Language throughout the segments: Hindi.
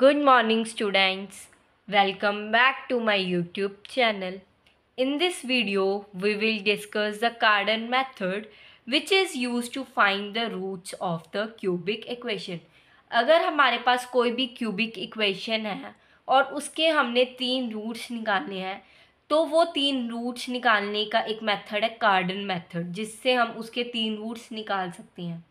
Good morning students. Welcome back to my YouTube channel. In this video, we will discuss the Cardan method which is used to find the roots of the cubic equation. अगर हमारे पास कोई भी cubic equation है और उसके हमने तीन roots निकालने हैं तो वो तीन रूट्स निकालने का एक मेथड है कार्डन मेथड जिससे हम उसके तीन रूट्स निकाल सकते हैं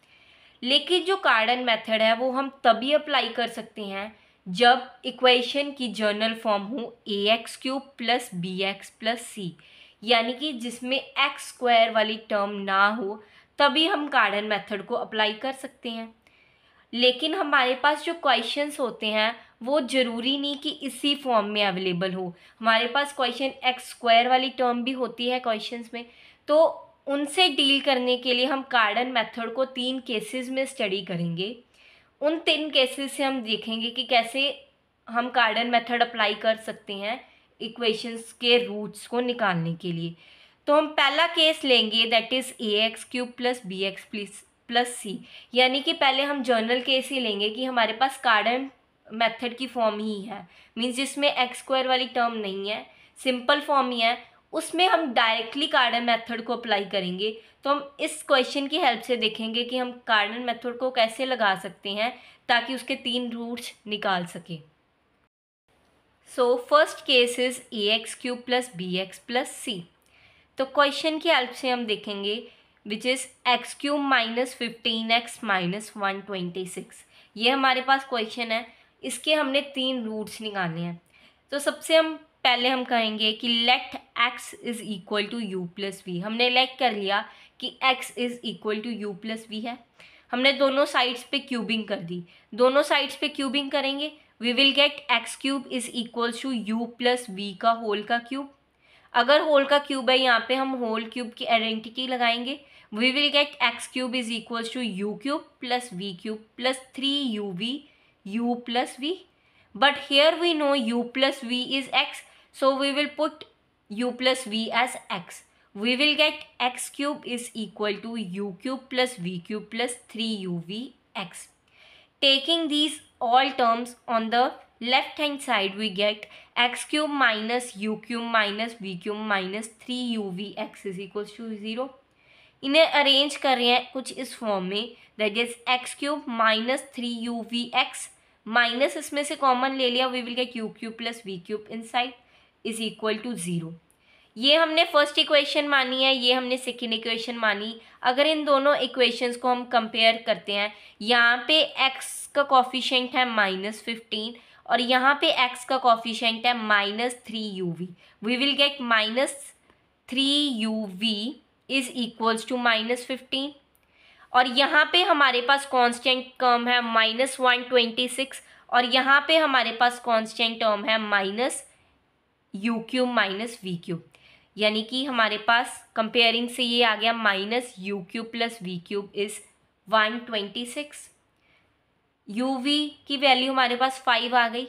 लेकिन जो कार्डन मेथड है वो हम तभी अप्लाई कर सकते हैं जब इक्वेशन की जर्नल फॉर्म हो a x cube plus b x plus c यानी कि जिसमें एक्स स्क्वायर वाली टर्म ना हो तभी हम गार्डन मेथड को अप्लाई कर सकते हैं लेकिन हमारे पास जो क्वेश्चंस होते हैं वो ज़रूरी नहीं कि इसी फॉर्म में अवेलेबल हो हमारे पास क्वेश्चन एक्स स्क्वायर वाली टर्म भी होती है क्वेश्चंस में तो उनसे डील करने के लिए हम कार्डन मेथड को तीन केसेस में स्टडी करेंगे उन तीन केसेस से हम देखेंगे कि कैसे हम कार्डन मेथड अप्लाई कर सकते हैं इक्वेशंस के रूट्स को निकालने के लिए तो हम पहला केस लेंगे that is a x cube plus b x plus plus c यानी कि पहले हम जर्नल केस ही लेंगे कि हमारे पास कार्डन मेथड की फॉर्म ही है मीन्स जिसमें एक्स स्क्वायर वाली टर्म नहीं है सिंपल फॉर्म ही है उसमें हम डायरेक्टली कार्डन मेथड को अप्लाई करेंगे तो हम इस क्वेश्चन की हेल्प से देखेंगे कि हम कार्डन मेथड को कैसे लगा सकते हैं ताकि उसके तीन रूट्स निकाल सके so first case is a x cube plus b x plus c तो क्वेश्चन की हेल्प से हम देखेंगे which is x cube minus fifteen x minus one twenty six ये हमारे पास क्वेश्चन है इसके हमने तीन रूट्स निकाले हैं तो सबसे हम पहले हम कहेंगे कि let x is equal to u plus v हमने लेट कर लिया कि x is equal to u plus v है हमने दोनों साइड्स पे क्यूबिंग कर दी दोनों साइड्स पे क्यूबिंग करेंगे we will get x cube is equal to u plus v का होल का क्यूब अगर होल का क्यूब है यहाँ पे हम होल क्यूब की आइडेंटिटी लगाएंगे we will get x cube is equal to u cube plus v cube plus three u v u plus v but here we know u plus v is x so we will put u plus v as x we will get x cube is equal to u cube plus v cube plus 3uvx. Taking these all terms on the left hand side we get x cube minus u cube minus v cube minus 3uvx is equals to 0. इन्हें अरेंज कर रहे हैं कुछ इस फॉर्म में that is x cube minus three u v x minus इसमें से कॉमन ले लिया we will get u cube plus v cube in side is equal to zero ये हमने फर्स्ट इक्वेशन मानी है ये हमने सेकेंड इक्वेशन मानी अगर इन दोनों इक्वेशंस को हम कंपेयर करते हैं यहाँ पे एक्स का कॉफिशेंट है माइनस फिफ्टीन और यहाँ पे एक्स का कॉफिशेंट है minus three u v we will get minus three u v is equals to minus fifteen और यहाँ पे हमारे पास कॉन्स्टेंट टर्म है माइनस वन ट्वेंटी सिक्स और यहाँ पे हमारे पास कॉन्स्टेंट टर्म है minus u cube minus v cube यानी कि हमारे पास कंपेयरिंग से ये आ गया minus u cube plus v cube is one twenty six u v की वैल्यू हमारे पास फाइव आ गई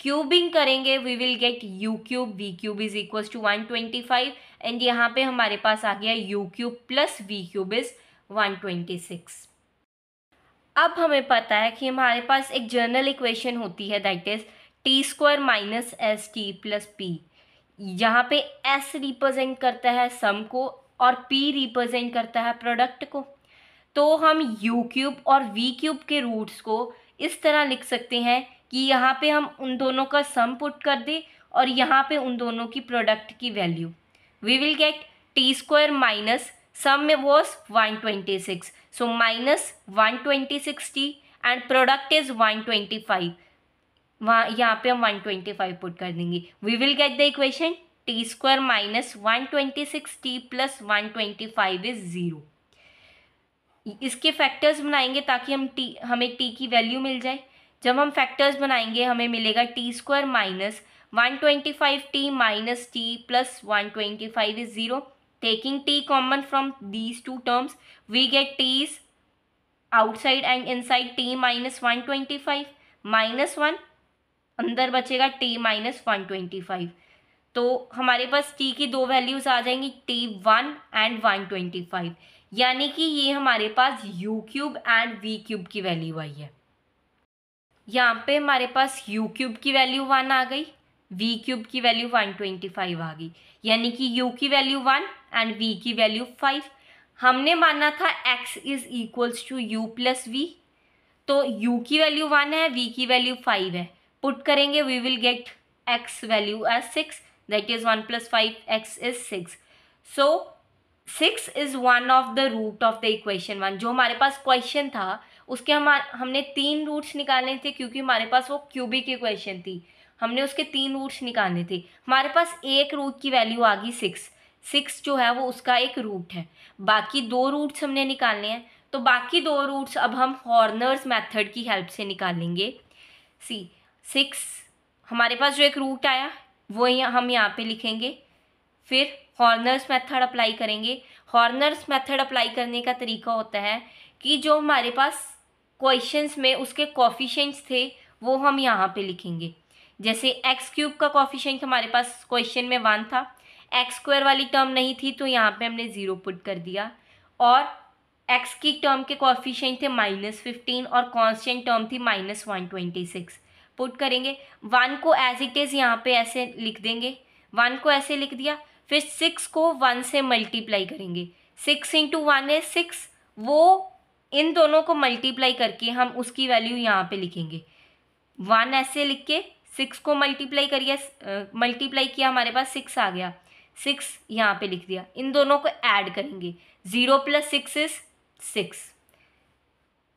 क्यूबिंग करेंगे we will get u cube v cube is equal to one twenty five and यहाँ पे हमारे पास आ गया u cube plus v cube is one twenty six अब हमें पता है कि हमारे पास एक जर्नल इक्वेशन होती है that is t square minus s t plus p यहाँ पे एस रिप्रेजेंट करता है सम को और पी रिप्रेजेंट करता है प्रोडक्ट को तो हम यू क्यूब और वी क्यूब के रूट्स को इस तरह लिख सकते हैं कि यहाँ पे हम उन दोनों का सम पुट कर दें और यहाँ पे उन दोनों की प्रोडक्ट की value we will get t square minus sum में was one twenty six so minus one twenty six t and product is one twenty five वहाँ यहाँ पे हम वन ट्वेंटी फाइव पुट कर देंगे we will get the equation t square minus one twenty six t plus one twenty five is zero इसके फैक्टर्स बनाएंगे ताकि हम टी हमें टी की वैल्यू मिल जाए जब हम फैक्टर्स बनाएंगे हमें मिलेगा t square minus one twenty five t minus t plus one twenty five is zero taking common from these two terms we get we get outside and inside t minus one twenty five minus one अंदर बचेगा t minus one twenty five तो हमारे पास टी की दो वैल्यूज आ जाएंगी t one and one twenty five यानी कि ये हमारे पास u cube and v cube की वैल्यू आई है यहाँ पे हमारे पास यू क्यूब की वैल्यू वन आ गई वी क्यूब की वैल्यू वन ट्वेंटी फाइव आ गई यानी कि यू की वैल्यू वन एंड वी की वैल्यू फाइव हमने माना था x is equals to u plus v तो यू की वैल्यू वन है वी की वैल्यू फाइव है पुट करेंगे we will get x value as six that is one plus five x is six so six is one of the root of the equation one जो हमारे पास क्वेश्चन था उसके हम हमने तीन रूट्स निकालने थे क्योंकि हमारे पास वो क्यूबिक इक्वेशन थी हमने उसके तीन रूट्स निकालने थे हमारे पास एक रूट की वैल्यू आ गई सिक्स सिक्स जो है वो उसका एक रूट है बाकी दो रूट्स हमने निकालने हैं तो बाकी दो रूट्स अब हम हॉर्नर्स मेथड की हेल्प से निकालेंगे सी सिक्स हमारे पास जो एक रूट आया वो हम यहाँ पे लिखेंगे फिर हॉर्नर्स मेथड अप्लाई करेंगे हॉर्नर्स मेथड अप्लाई करने का तरीका होता है कि जो हमारे पास क्वेश्चंस में उसके कॉफिशेंट्स थे वो हम यहाँ पे लिखेंगे जैसे एक्स क्यूब का कॉफिशेंट हमारे पास क्वेश्चन में वन था एक्स स्क्वायर वाली टर्म नहीं थी तो यहाँ पे हमने ज़ीरो पुट कर दिया और एक्स की टर्म के कॉफिशेंट थे माइनस फिफ्टीन और कॉन्स्टेंट टर्म थी minus one twenty six put करेंगे वन को एज इट इज़ यहाँ पे ऐसे लिख देंगे वन को ऐसे लिख दिया फिर सिक्स को वन से मल्टीप्लाई करेंगे सिक्स इंटू वन है सिक्स वो इन दोनों को मल्टीप्लाई करके हम उसकी वैल्यू यहाँ पे लिखेंगे वन ऐसे लिख के सिक्स को मल्टीप्लाई करिए मल्टीप्लाई किया हमारे पास सिक्स आ गया सिक्स यहाँ पे लिख दिया इन दोनों को ऐड करेंगे zero plus six is six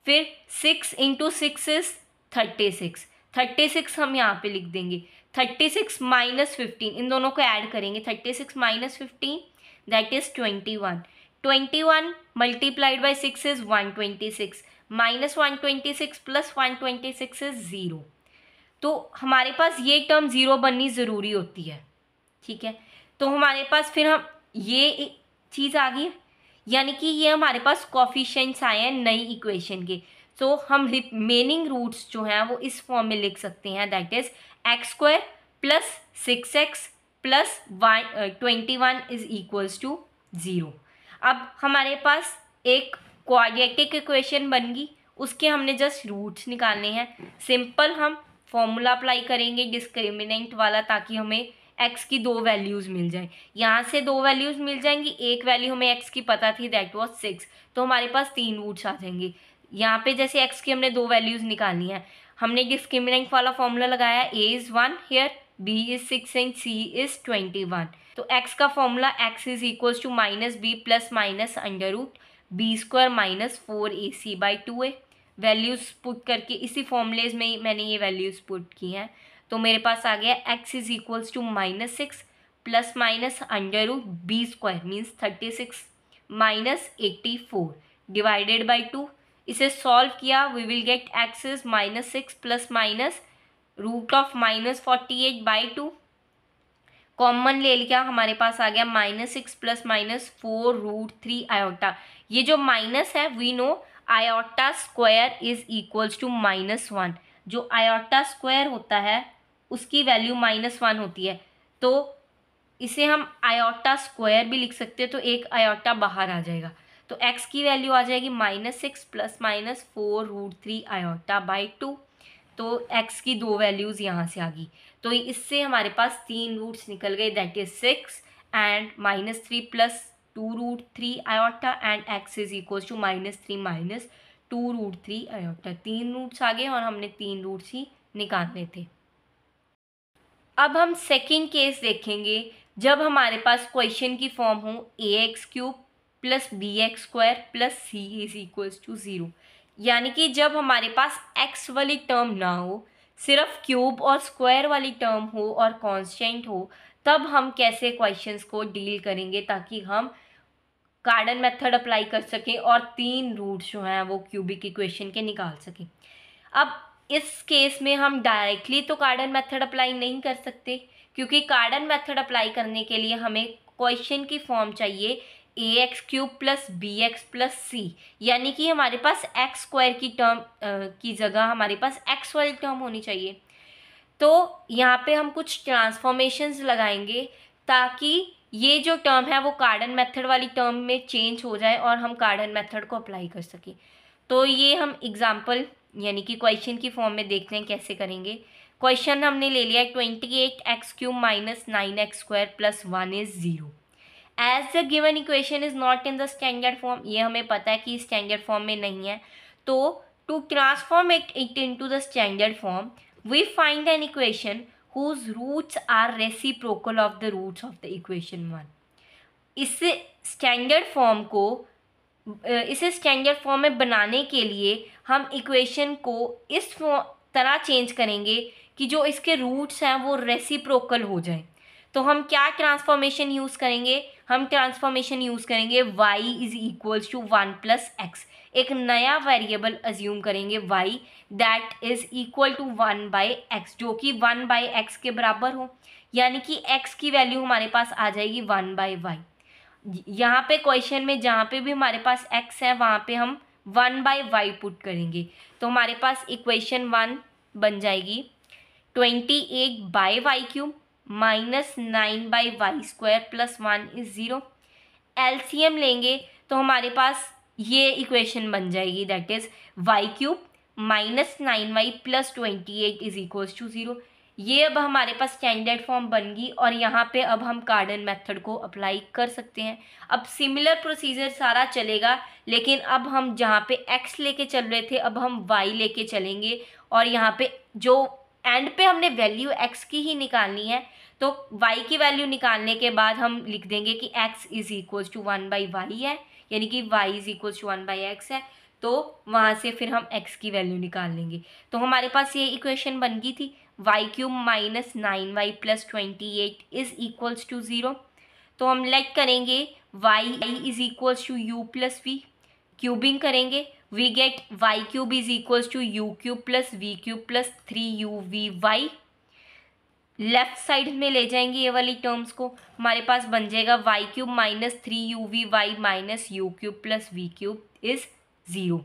फिर six into six is thirty six thirty six हम यहाँ पे लिख देंगे थर्टी सिक्स माइनस फिफ्टीन इन दोनों को ऐड करेंगे thirty six minus fifteen that is twenty one twenty one multiplied by six is one twenty six minus one twenty six plus one twenty six is zero तो हमारे पास ये टर्म ज़ीरो बननी ज़रूरी होती है ठीक है तो हमारे पास फिर हम ये चीज़ आ गई यानी कि ये हमारे पास कॉफिशेंट्स आए हैं नई इक्वेशन के सो so, हम रिमेनिंग रूट्स जो हैं वो इस फॉर्म में लिख सकते हैं that is x square plus six x plus y twenty one is equals to zero अब हमारे पास एक क्वाड्रेटिक इक्वेशन बन गई उसके हमने जस्ट रूट्स निकालने हैं सिंपल हम फॉर्मूला अप्लाई करेंगे डिस्क्रिमिनेंट वाला ताकि हमें एक्स की दो वैल्यूज़ मिल जाए यहाँ से दो वैल्यूज़ मिल जाएंगी एक वैल्यू हमें एक्स की पता थी दैट वॉज सिक्स तो हमारे पास तीन रूट्स आ जाएंगे यहाँ पे जैसे एक्स की हमने दो वैल्यूज़ निकाली हैं हमने डिस्क्रिमिनेंट वाला फॉर्मूला लगाया a is one here b is six and c is twenty one तो एक्स का formula x is equals to minus b plus minus under root b square minus four a c by two a values put करके इसी फॉर्मूलेज में मैंने ये वैल्यूज़ पुट की हैं तो मेरे पास आ गया x is equals to minus six plus minus under root b square means thirty six minus eighty four divided by two इसे सॉल्व किया we will get x is minus six plus minus root of minus forty eight by two common ले लिया हमारे पास आ गया minus six plus minus four root three iota ये जो माइनस है we know iota square is equals to minus one जो आयोटा स्क्वायर होता है उसकी वैल्यू माइनस वन होती है तो इसे हम आयोटा स्क्वायर भी लिख सकते हैं तो एक आयोटा बाहर आ जाएगा तो x की वैल्यू आ जाएगी minus six plus minus four root three iota by two तो x की दो वैल्यूज़ यहाँ से आ गई तो इससे हमारे पास तीन रूट्स निकल गए that is six and minus three plus two root three iota and x is equal to minus three minus two root three iota तीन रूट्स आ गए और हमने तीन रूट्स ही निकालने थे अब हम सेकेंड केस देखेंगे जब हमारे पास क्वेश्चन की फॉर्म हो a x cube plus b x square plus c is equals to zero यानी कि जब हमारे पास एक्स वाली टर्म ना हो सिर्फ क्यूब और स्क्वायर वाली टर्म हो और कॉन्स्टेंट हो तब हम कैसे क्वेश्चंस को डील करेंगे ताकि हम कार्डन मेथड अप्लाई कर सकें और तीन रूट्स जो हैं वो क्यूबिक इक्वेशन के निकाल सकें अब इस केस में हम डायरेक्टली तो कार्डन मेथड अप्लाई नहीं कर सकते क्योंकि कार्डन मेथड अप्लाई करने के लिए हमें क्वेश्चन की फॉर्म चाहिए a x cube plus b x plus c यानी कि हमारे पास एक्स स्क्वायर की टर्म आ, की जगह हमारे पास एक्स वाली टर्म होनी चाहिए तो यहाँ पे हम कुछ ट्रांसफॉर्मेशंस लगाएंगे ताकि ये जो टर्म है वो कार्डन मेथड वाली टर्म में चेंज हो जाए और हम कार्डन मेथड को अप्लाई कर सकें तो ये हम एग्ज़ाम्पल यानी कि क्वेश्चन की फॉर्म में देखते हैं कैसे करेंगे क्वेश्चन हमने ले लिया twenty eight x cube minus nine x square plus one is zero as the given equation is not in the standard form ये हमें पता है कि स्टैंडर्ड फॉर्म में नहीं है तो to transform it it into the standard form we find an equation whose roots are reciprocal of the roots of the equation one इस स्टैंडर्ड फॉर्म को इसे स्टैंडर्ड फॉर्म में बनाने के लिए हम इक्वेशन को इस तरह चेंज करेंगे कि जो इसके रूट्स हैं वो रेसिप्रोकल हो जाएं तो हम क्या ट्रांसफॉर्मेशन यूज़ करेंगे हम ट्रांसफॉर्मेशन यूज़ करेंगे y is equals to one plus x एक नया वेरिएबल अज्यूम करेंगे y that is equal to one by x जो कि वन बाई एक्स के बराबर हो यानी कि x की वैल्यू हमारे पास आ जाएगी वन बाई वाई यहाँ पे क्वेश्चन में जहाँ पे भी हमारे पास x है वहाँ पे हम वन बाई वाई पुट करेंगे तो हमारे पास इक्वेशन वन बन जाएगी twenty eight by y cube minus nine by y square plus one is zero LCM लेंगे तो हमारे पास ये इक्वेशन बन जाएगी that is y cube minus nine y plus twenty eight is equals to zero ये अब हमारे पास स्टैंडर्ड फॉर्म बन गई और यहाँ पे अब हम कार्डन मेथड को अप्लाई कर सकते हैं अब सिमिलर प्रोसीजर सारा चलेगा लेकिन अब हम जहाँ पे एक्स लेके चल रहे थे अब हम वाई लेके चलेंगे और यहाँ पे जो एंड पे हमने वैल्यू एक्स की ही निकालनी है तो वाई की वैल्यू निकालने के बाद हम लिख देंगे कि x is equal to one by y है यानी कि y is equal to one by x है तो वहाँ से फिर हम एक्स की वैल्यू निकाल लेंगे तो हमारे पास ये इक्वेशन बन गई थी y cube minus nine y plus twenty eight is equals to zero तो हम लेट करेंगे y i is equals to u plus v cubing करेंगे we get y cube is equal to u cube plus v cube plus three u v y left side में ले जाएंगे ये वाली टर्म्स को हमारे पास बन जाएगा y cube minus three u v y minus u cube plus v cube is zero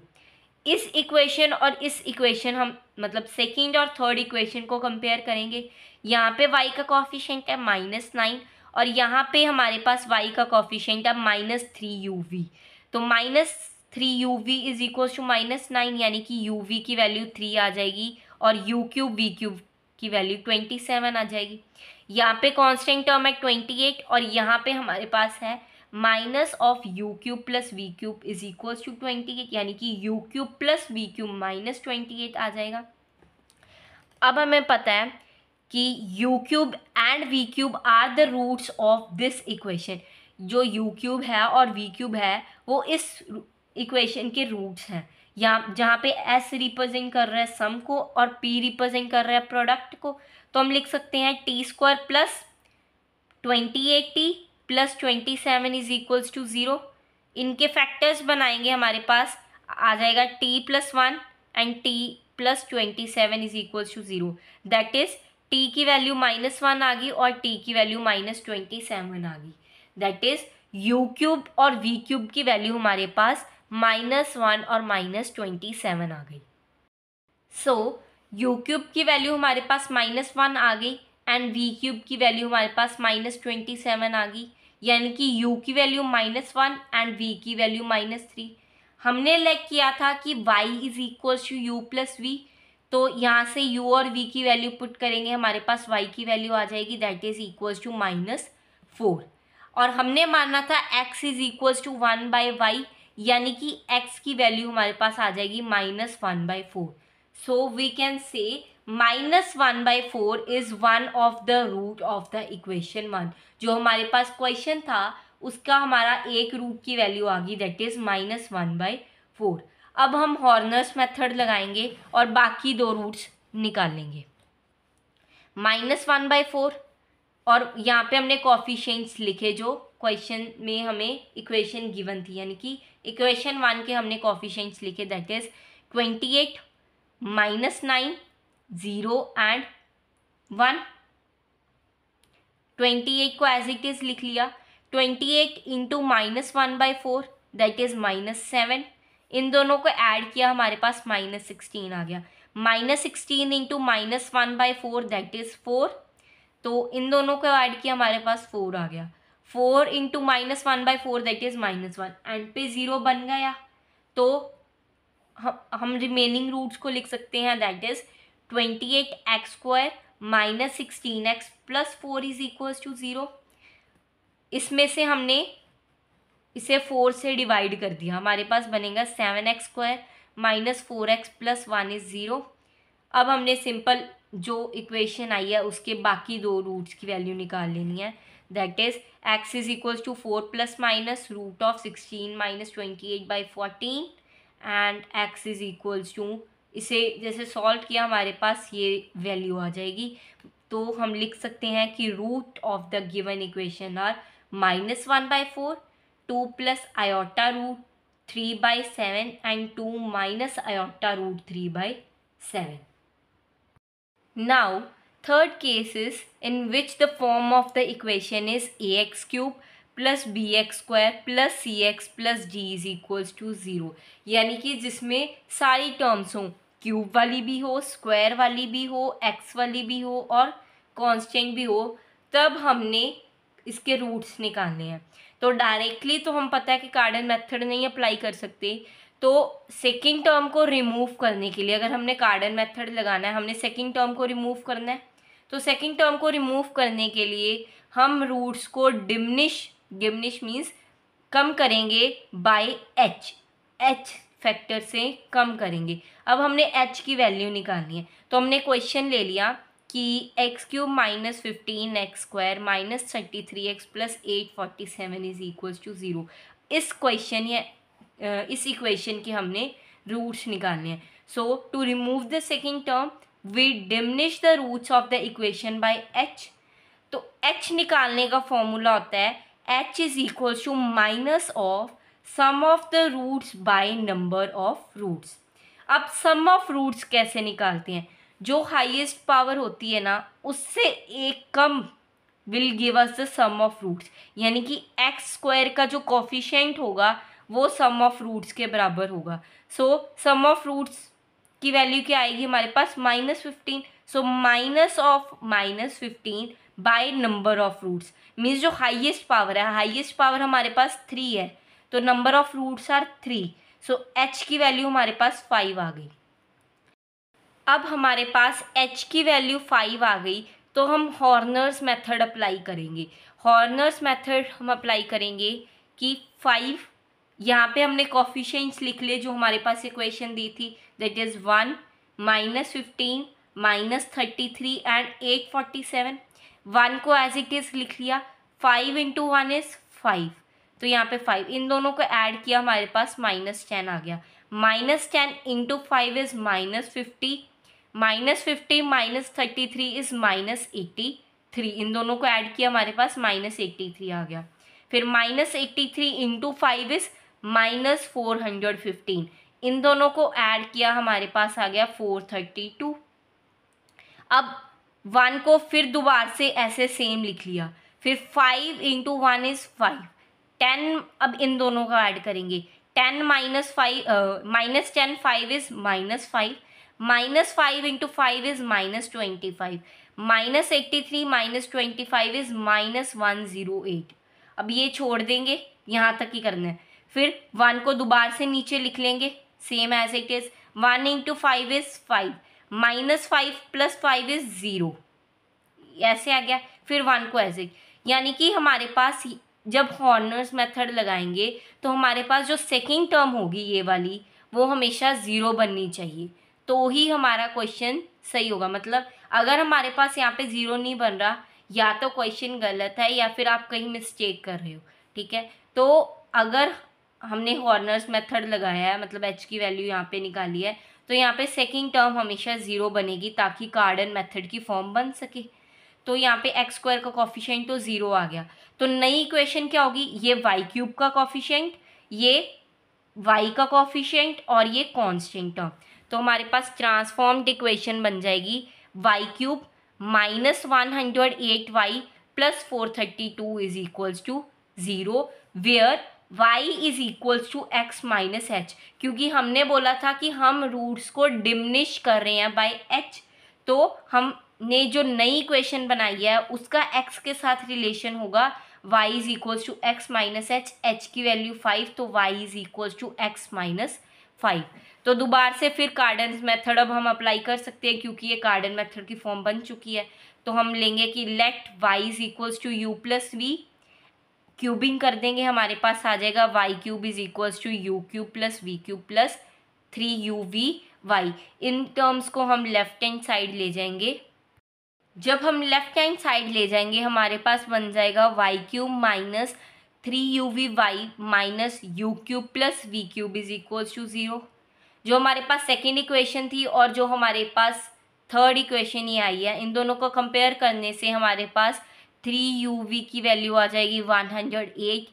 इस इक्वेशन और इस इक्वेशन हम मतलब सेकेंड और थर्ड इक्वेशन को कंपेयर करेंगे यहाँ पे वाई का कॉफिशेंट है माइनस नाइन और यहाँ पे हमारे पास वाई का कॉफिशेंट है माइनस थ्री यू वी तो minus three u v is equal to minus nine यानी कि यू वी की वैल्यू थ्री आ जाएगी और यू क्यूब वी क्यूब की वैल्यू ट्वेंटी सेवन आ जाएगी यहाँ पे कांस्टेंट टर्म है ट्वेंटी एट और यहाँ पे हमारे पास है minus of u cube plus v cube is equal to twenty eight यानी कि u cube plus v cube minus twenty eight आ जाएगा अब हमें पता है कि u cube and v cube are the roots of this equation जो यू क्यूब है और वी क्यूब है वो इस इक्वेशन के रूट्स हैं यहाँ जहाँ पे एस रिप्रेजेंट कर रहा है सम को और पी रिप्रेजेंट कर रहा है प्रोडक्ट को तो हम लिख सकते हैं t square plus twenty eight t plus twenty seven is equals to zero इनके फैक्टर्स बनाएंगे हमारे पास आ जाएगा t plus one and t plus twenty seven is equals to zero that is t की वैल्यू माइनस वन आ गई और टी की वैल्यू माइनस ट्वेंटी सेवन आ गई दैट इज़ यू क्यूब और वी क्यूब की वैल्यू हमारे पास माइनस वन और माइनस ट्वेंटी सेवन आ गई सो यू क्यूब की वैल्यू हमारे पास माइनस वन आ गई एंड वी क्यूब की वैल्यू हमारे पास माइनस ट्वेंटी सेवन आ गई यानी कि यू की value minus one and v की वैल्यू माइनस थ्री हमने लेक किया था कि y is equal to u plus v तो यहाँ से u और v की वैल्यू पुट करेंगे हमारे पास y की वैल्यू आ जाएगी that is equal to minus four और हमने माना था x is equal to one by y यानी कि x की वैल्यू हमारे पास आ जाएगी minus one by four so we can say minus one by four is one of the root of the equation one जो हमारे पास क्वेश्चन था उसका हमारा एक रूट की वैल्यू आ गई that is minus one by four अब हम हॉर्नर्स मेथड लगाएंगे और बाकी दो रूट्स निकालेंगे माइनस वन बाई फोर और यहाँ पे हमने कॉफिशेंट्स लिखे जो क्वेश्चन में हमें इक्वेशन गिवन थी यानी कि इक्वेशन वन के हमने कॉफिशेंट्स लिखे that is twenty eight minus nine zero and one twenty eight को एज इट इज़ लिख लिया twenty eight into minus one by four that is minus seven इन दोनों को ऐड किया हमारे पास माइनस सिक्सटीन आ गया minus sixteen into minus one by four that is four तो इन दोनों को ऐड किया हमारे पास फोर आ गया four into minus one by four that is minus one and पे ज़ीरो बन गया तो हम रिमेनिंग रूट्स को लिख सकते हैं that is twenty eight x square minus sixteen x plus four is equal to zero इसमें से हमने इसे फोर से डिवाइड कर दिया हमारे पास बनेगा seven x square minus four x plus one is zero अब हमने सिंपल जो इक्वेशन आई है उसके बाकी दो रूट्स की वैल्यू निकाल लेनी है that is x is equals to four plus minus root of sixteen minus twenty eight by fourteen and x is equals to इसे जैसे सॉल्व किया हमारे पास ये वैल्यू आ जाएगी तो हम लिख सकते हैं कि root of the given equation are minus one by four two plus iota root three by seven and two minus iota root three by seven Now, third case is in which the form of the equation is ax cube plus b x square plus c x plus d is equals to zero यानी कि जिसमें सारी टर्म्स हों क्यूब वाली भी हो स्क्वायर वाली भी हो एक्स वाली भी हो और कांस्टेंट भी हो तब हमने इसके रूट्स निकालने हैं तो डायरेक्टली तो हम पता है कि कार्डन मेथड नहीं अप्लाई कर सकते तो सेकेंड टर्म को रिमूव करने के लिए अगर हमने कार्डन मेथड लगाना है हमने सेकेंड टर्म को रिमूव करना है तो सेकेंड टर्म को रिमूव करने के लिए हम रूट्स को डिमनिश डिमनिश मीन्स कम करेंगे बाय एच एच फैक्टर से कम करेंगे अब हमने एच की वैल्यू निकालनी है तो हमने क्वेश्चन ले लिया कि x cube minus fifteen x square minus thirty three x plus eight forty seven is equals to zero इस क्वेश्चन या इस इक्वेशन की हमने रूट्स निकालने हैं so to remove the second term we diminish the roots of the equation by h तो एच निकालने का फॉर्मूला होता है h is equal to minus of sum of the roots by number of roots अब सम ऑफ रूट्स कैसे निकालते हैं जो हाईएस्ट पावर होती है ना उससे एक कम will give us the sum of roots यानी कि एक्स स्क्वायर का जो कॉफिशेंट होगा वो सम ऑफ रूट्स के बराबर होगा सो सम ऑफ रूट्स की वैल्यू क्या आएगी हमारे पास minus fifteen so minus of minus fifteen by number of roots means जो हाईएस्ट पावर है हाईएस्ट पावर हमारे पास थ्री है तो number of roots are three so h की वैल्यू हमारे पास फाइव आ गई अब हमारे पास एच की वैल्यू फाइव आ गई तो हम हॉर्नर्स मेथड अप्लाई करेंगे हॉर्नर्स मेथड हम अप्लाई करेंगे कि फाइव यहाँ पे हमने कॉफिशेंट्स लिख लिए जो हमारे पास इक्वेशन दी थी that is one minus fifteen minus thirty three and eight forty seven one को एज इट इज़ लिख लिया five into one is five तो यहाँ पे फाइव इन दोनों को ऐड किया हमारे पास माइनस टेन आ गया minus ten into five is minus fifty minus fifty minus thirty three is minus eighty three इन दोनों को ऐड किया हमारे पास माइनस एट्टी थ्री आ गया फिर minus eighty three into five is minus four hundred fifteen इन दोनों को ऐड किया हमारे पास आ गया फोर थर्टी टू अब वन को फिर दोबारा से ऐसे सेम लिख लिया फिर five into one is five ten अब इन दोनों का ऐड करेंगे ten minus five minus ten five is minus five minus five into five is minus twenty five minus eighty three minus twenty five is minus one zero eight अब ये छोड़ देंगे यहाँ तक ही करना है फिर वन को दोबारा से नीचे लिख लेंगे same as it is one into five is five minus five plus five is zero ऐसे आ गया फिर वन को ऐसे यानी कि हमारे पास जब हॉर्नर्स मेथड लगाएंगे तो हमारे पास जो सेकेंड टर्म होगी ये वाली वो हमेशा ज़ीरो बननी चाहिए तो ही हमारा क्वेश्चन सही होगा मतलब अगर हमारे पास यहाँ पे ज़ीरो नहीं बन रहा या तो क्वेश्चन गलत है या फिर आप कहीं मिस्टेक कर रहे हो ठीक है तो अगर हमने हॉर्नर्स मेथड लगाया है मतलब एच की वैल्यू यहाँ पे निकाली है तो यहाँ पे सेकेंड टर्म हमेशा ज़ीरो बनेगी ताकि कार्डन मेथड की फॉर्म बन सके तो यहाँ पे एक्स स्क्वायर का कॉफिशेंट तो ज़ीरो आ गया तो नई इक्वेशन क्या होगी ये वाई क्यूब का कॉफिशेंट ये वाई का कॉफिशेंट और ये कॉन्स्टेंट टर्म तो हमारे पास ट्रांसफॉर्म्ड इक्वेशन बन जाएगी y cube minus one hundred eight y plus four thirty two is equals to zero where y is equals to x minus h क्योंकि हमने बोला था कि हम रूट्स को डिमनिश कर रहे हैं बाई h तो हमने जो नई इक्वेशन बनाई है उसका x के साथ रिलेशन होगा y is equals to x minus h h की वैल्यू फाइव तो y is equals to x minus five तो दोबारा से फिर कार्डन मेथड अब हम अप्लाई कर सकते हैं क्योंकि ये कार्डन मेथड की फॉर्म बन चुकी है तो हम लेंगे कि let y is equals to u plus v cubing कर देंगे हमारे पास आ जाएगा y cube is equals to u cube plus v cube plus three u v y in terms को हम लेफ्ट हैंड साइड ले जाएंगे जब हम लेफ्ट हैंड साइड ले जाएंगे हमारे पास बन जाएगा y cube minus three u v y minus u cube plus v cube is equals to zero जो हमारे पास सेकेंड इक्वेशन थी और जो हमारे पास थर्ड इक्वेशन ही आई है इन दोनों को कंपेयर करने से हमारे पास थ्री यू वी की वैल्यू आ जाएगी वन हंड्रेड एट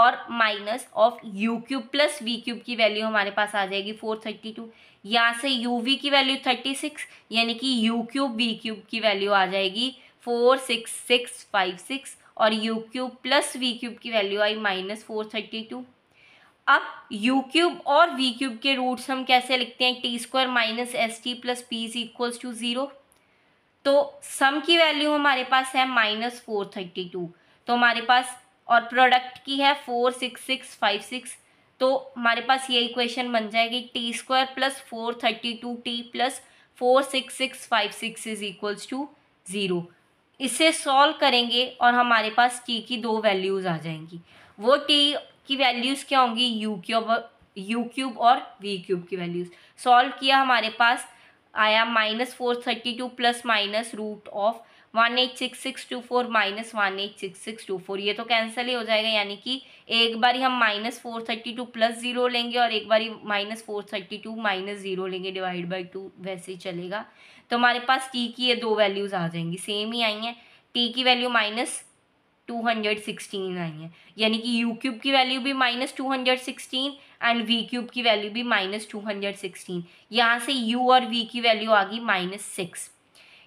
और minus of u cube plus v cube की वैल्यू हमारे पास आ जाएगी फोर थर्टी टू यहाँ से यू वी की वैल्यू थर्टी सिक्स यानी कि यू क्यूब वी क्यूब की वैल्यू आ जाएगी four six six five six और u cube plus v cube की वैल्यू आई माइनस फोर थर्टी टू अब यू क्यूब और वी क्यूब के रूट्स हम कैसे लिखते हैं t square minus s t plus p is equals to zero तो सम की वैल्यू हमारे पास है माइनस फोर थर्टी टू तो हमारे पास और प्रोडक्ट की है four six six five six तो हमारे पास ये इक्वेशन बन जाएगी t square plus four thirty two t plus four six six five six is equals to zero इसे सॉल्व करेंगे और हमारे पास टी की दो वैल्यूज़ आ जाएंगी वो टी की वैल्यूज़ क्या होंगी यू क्यूब यू क्यूब और वी क्यूब की वैल्यूज़ सॉल्व किया हमारे पास आया minus four thirty two plus minus root of one eight six six two four minus one eight six six two four ये तो कैंसिल ही हो जाएगा यानी कि एक बार ही हम minus four thirty two plus zero लेंगे और एक बार ही minus four thirty two minus zero लेंगे डिवाइड बाई टू वैसे ही चलेगा तो हमारे पास टी की ये दो वैल्यूज़ आ जाएंगी सेम ही आई हैं टी की value minus two hundred sixteen आई है यानी कि यू क्यूब की वैल्यू भी minus two hundred sixteen and v cube की वैल्यू भी माइनस टू हंड्रेड सिक्सटीन यहाँ से यू और वी की वैल्यू आ गई माइनस सिक्स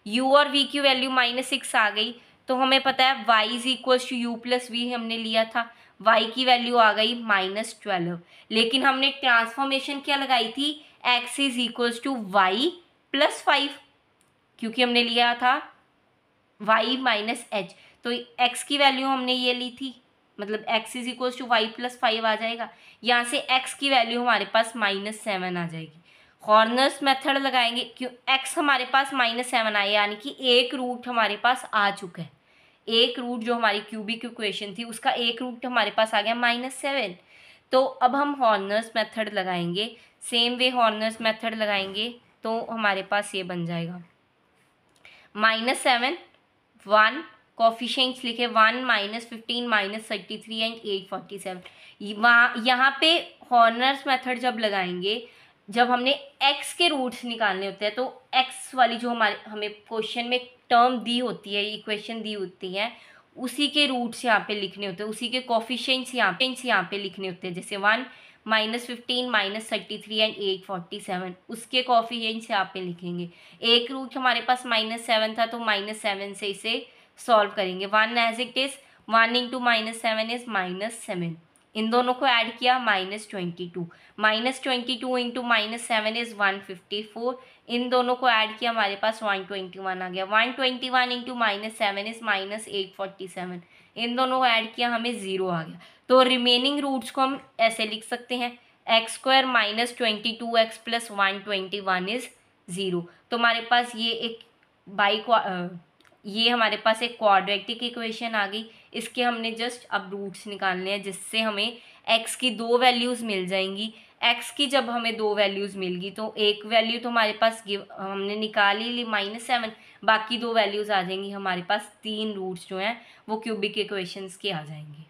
यू और वी की वैल्यू माइनस सिक्स आ गई तो हमें पता है y is equal to u plus v हमने लिया था वाई की वैल्यू आ गई माइनस ट्वेल्व लेकिन हमने ट्रांसफॉर्मेशन क्या लगाई थी x is equal to y plus five क्योंकि हमने लिया था वाई माइनस एच तो एक्स की वैल्यू हमने ये ली थी मतलब x is equals to y plus five आ जाएगा यहाँ से एक्स की वैल्यू हमारे पास माइनस सेवन आ जाएगी हॉर्नर्स मेथड लगाएंगे क्यों एक्स हमारे पास माइनस सेवन आया यानी कि एक रूट हमारे पास आ चुका है एक रूट जो हमारी क्यूबिक इक्वेशन थी उसका एक रूट हमारे पास आ गया माइनस सेवन तो अब हम हॉर्नर्स मेथड लगाएंगे सेम वे हॉर्नर्स मेथड लगाएंगे तो हमारे पास ये बन जाएगा माइनस सेवन वन कॉफिशेंट्स लिखे one minus fifteen minus thirty three and eight forty seven वहाँ यहाँ पे हॉर्नर्स मेथड जब लगाएंगे जब हमने एक्स के रूट्स निकालने होते हैं तो एक्स वाली जो हमारे हमें क्वेश्चन में टर्म दी होती है इक्वेशन दी होती है उसी के रूट्स यहाँ पे लिखने होते हैं उसी के कॉफिशेंट्स यहाँ पे यहाँ पे लिखने होते हैं जैसे one minus fifteen minus thirty three and eight forty seven उसके कॉफिशेंट्स यहाँ पे लिखेंगे एक रूट हमारे पास माइनस सेवन था तो माइनस सेवन से इसे सॉल्व करेंगे one as it is one into minus seven is minus seven इन दोनों को ऐड किया minus twenty two minus twenty two into minus seven is one fifty four इन दोनों को ऐड किया हमारे पास वन ट्वेंटी वन आ गया one twenty one into minus seven is minus eight forty seven इन दोनों को ऐड किया हमें ज़ीरो आ गया तो रिमेनिंग रूट्स को हम ऐसे लिख सकते हैं x square minus twenty two x plus one twenty one is zero तो हमारे पास ये एक बाई ये हमारे पास एक क्वाड्रेटिक इक्वेशन आ गई इसके हमने जस्ट अब रूट्स निकालने हैं जिससे हमें एक्स की दो वैल्यूज़ मिल जाएंगी एक्स की जब हमें दो वैल्यूज़ मिल गई तो एक वैल्यू तो हमारे पास गिव हमने निकाल ही ली माइनस सेवन बाकी दो वैल्यूज़ आ जाएंगी हमारे पास तीन रूट्स जो हैं वो क्यूबिक इक्वेशंस के आ जाएंगे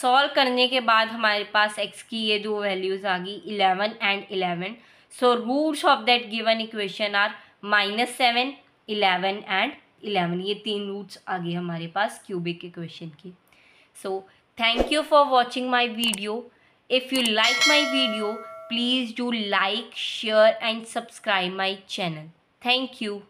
सॉल्व करने के बाद हमारे पास एक्स की ये दो वैल्यूज़ आ गई eleven and eleven so roots of that given equation are minus seven eleven and eleven ये तीन रूट्स आ गए हमारे पास क्यूबिक इक्वेशन के so thank you for watching my video if you like my video please do like share and subscribe my channel thank you